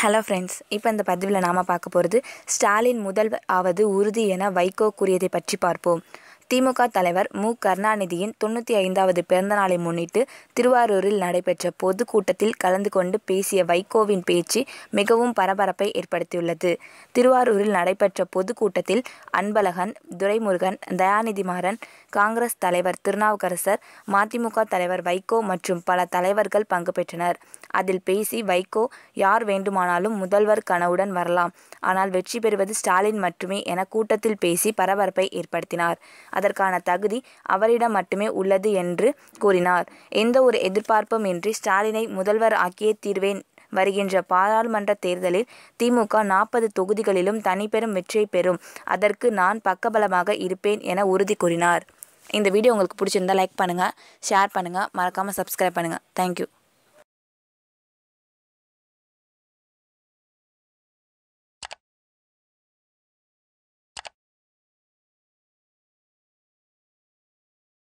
hello friends இப்போ இந்த பதிவில் நாம் பார்க்க போகிறது ஸ்டாலின் முதல்வர் ஆவது உறுதி என வைகோ கூறியதை பற்றி பார்ப்போம் திமுக தலைவர் மு கருணாநிதியின் தொண்ணூற்றி ஐந்தாவது பிறந்தநாளை முன்னிட்டு திருவாரூரில் நடைபெற்ற பொதுக்கூட்டத்தில் கலந்து கொண்டு பேசிய வைகோவின் பேச்சு மிகவும் பரபரப்பை ஏற்படுத்தியுள்ளது திருவாரூரில் நடைபெற்ற பொதுக்கூட்டத்தில் அன்பழகன் துரைமுருகன் தயாநிதி மாறன் காங்கிரஸ் தலைவர் திருநாவுக்கரசர் மதிமுக தலைவர் வைகோ மற்றும் பல தலைவர்கள் பங்கு பெற்றனர் அதில் பேசி வைகோ யார் வேண்டுமானாலும் முதல்வர் கனவுடன் வரலாம் ஆனால் வெற்றி பெறுவது ஸ்டாலின் மட்டுமே என கூட்டத்தில் பேசி பரபரப்பை ஏற்படுத்தினார் அதற்கான தகுதி அவரிடம் மட்டுமே உள்ளது என்று கூறினார் எந்த ஒரு எதிர்பார்ப்பும் இன்றி ஸ்டாலினை முதல்வர் ஆக்கிய தீர்வேன் வருகின்ற பாராளுமன்ற தேர்தலில் திமுக நாற்பது தொகுதிகளிலும் தனிப்பெரும் வெற்றியை பெறும் அதற்கு நான் பக்கபலமாக இருப்பேன் என உறுதி கூறினார் இந்த வீடியோ உங்களுக்கு பிடிச்சிருந்தா லைக் பண்ணுங்கள் ஷேர் பண்ணுங்கள் மறக்காமல் சப்ஸ்கிரைப் பண்ணுங்கள் தேங்க்யூ